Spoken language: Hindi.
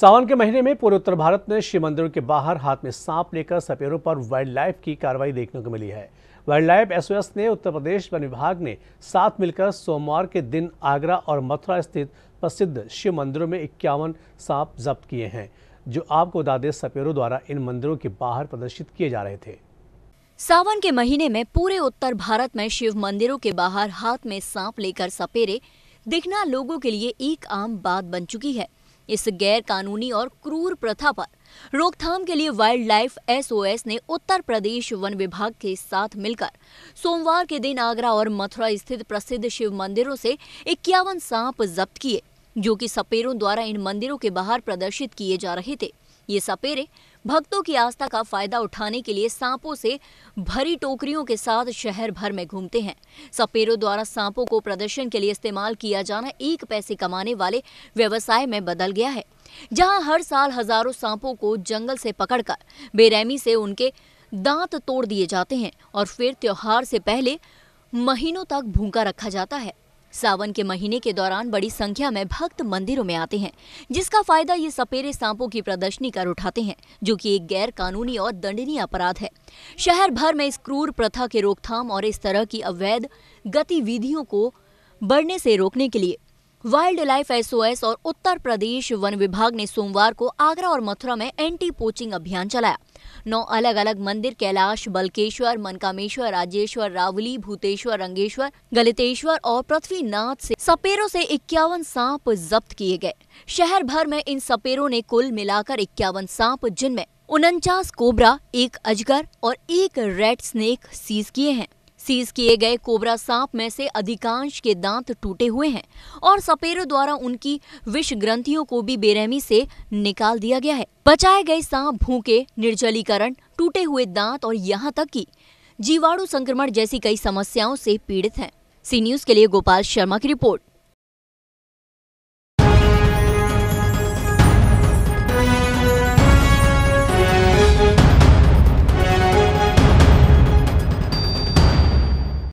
सावन के महीने में पूरे उत्तर भारत में शिव मंदिरों के बाहर हाथ में सांप लेकर सपेरों पर वाइल्ड लाइफ की कार्रवाई देखने को मिली है वाइल्ड लाइफ एसओएस ने उत्तर प्रदेश वन विभाग ने साथ मिलकर सोमवार के दिन आगरा और मथुरा स्थित प्रसिद्ध शिव मंदिरों में इक्यावन सांप जब्त किए हैं जो आपको बता दें सपेरों द्वारा इन मंदिरों के बाहर प्रदर्शित किए जा रहे थे सावन के महीने में पूरे उत्तर भारत में शिव मंदिरों के बाहर हाथ में सांप लेकर सपेरे दिखना लोगों के लिए एक आम बात बन चुकी है इस गैर कानूनी और क्रूर प्रथा पर रोकथाम के लिए वाइल्ड लाइफ एसओएस ने उत्तर प्रदेश वन विभाग के साथ मिलकर सोमवार के दिन आगरा और मथुरा स्थित प्रसिद्ध शिव मंदिरों से इक्यावन सांप जब्त किए जो कि सपेरों द्वारा इन मंदिरों के बाहर प्रदर्शित किए जा रहे थे ये सपेरे भक्तों की आस्था का फायदा उठाने के लिए सांपों से भरी टोकरियों के साथ शहर भर में घूमते हैं सपेरों द्वारा सांपों को प्रदर्शन के लिए इस्तेमाल किया जाना एक पैसे कमाने वाले व्यवसाय में बदल गया है जहां हर साल हजारों सांपों को जंगल से पकड़कर बेरहमी से उनके दांत तोड़ दिए जाते हैं और फिर त्योहार से पहले महीनों तक भूखा रखा जाता है सावन के महीने के दौरान बड़ी संख्या में भक्त मंदिरों में आते हैं जिसका फायदा ये सपेरे सांपों की प्रदर्शनी कर उठाते हैं जो कि एक गैर कानूनी और दंडनीय अपराध है शहर भर में इस क्रूर प्रथा के रोकथाम और इस तरह की अवैध गतिविधियों को बढ़ने से रोकने के लिए वाइल्ड लाइफ एसओएस और उत्तर प्रदेश वन विभाग ने सोमवार को आगरा और मथुरा में एंटी पोचिंग अभियान चलाया नौ अलग अलग मंदिर कैलाश बल्केश्वर मनकामेश्वर राजेश्वर रावली भूतेश्वर रंगेश्वर गलितेश्वर और पृथ्वीनाथ से सपेरों से इक्यावन सांप जब्त किए गए शहर भर में इन सपेरों ने कुल मिलाकर इक्यावन सांप जिनमें उनचास कोबरा एक अजगर और एक रेड स्नेक सीज किए हैं सीज किए गए कोबरा सांप में से अधिकांश के दांत टूटे हुए हैं और सपेरों द्वारा उनकी विष ग्रंथियों को भी बेरहमी से निकाल दिया गया है बचाए गए सांप भूखे निर्जलीकरण टूटे हुए दांत और यहाँ तक कि जीवाणु संक्रमण जैसी कई समस्याओं से पीड़ित हैं सी न्यूज के लिए गोपाल शर्मा की रिपोर्ट